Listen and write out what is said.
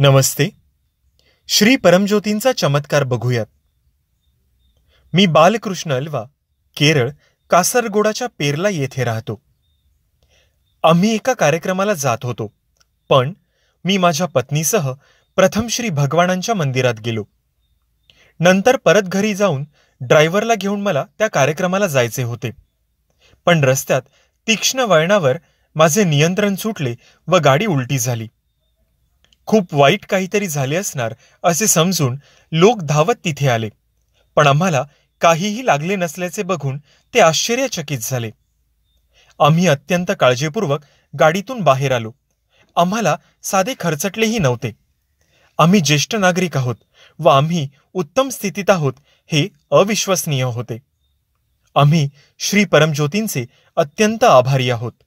नमस्ते श्री परमज्योतींचा चमत्कार बघूयात मी बालकृष्ण अल्वा केरळ कासरगोडाच्या पेरला येथे राहतो आम्ही एका कार्यक्रमाला जात होतो पण मी माझ्या पत्नीसह प्रथम श्री भगवानांच्या मंदिरात गेलो नंतर परत घरी जाऊन ड्रायव्हरला घेऊन मला त्या कार्यक्रमाला जायचे होते पण रस्त्यात तीक्ष्ण वळणावर माझे नियंत्रण सुटले व गाडी उलटी झाली खूप वाईट काहीतरी झाले असणार असे समजून लोक धावत तिथे आले पण आम्हाला काहीही लागले नसल्याचे बघून ते आश्चर्यचकित झाले आम्ही अत्यंत काळजीपूर्वक गाडीतून बाहेर आलो आम्हाला साधे खरचटलेही नव्हते आम्ही ज्येष्ठ नागरिक आहोत व आम्ही उत्तम स्थितीत आहोत हे अविश्वसनीय होते आम्ही श्री परमज्योतींचे अत्यंत आभारी आहोत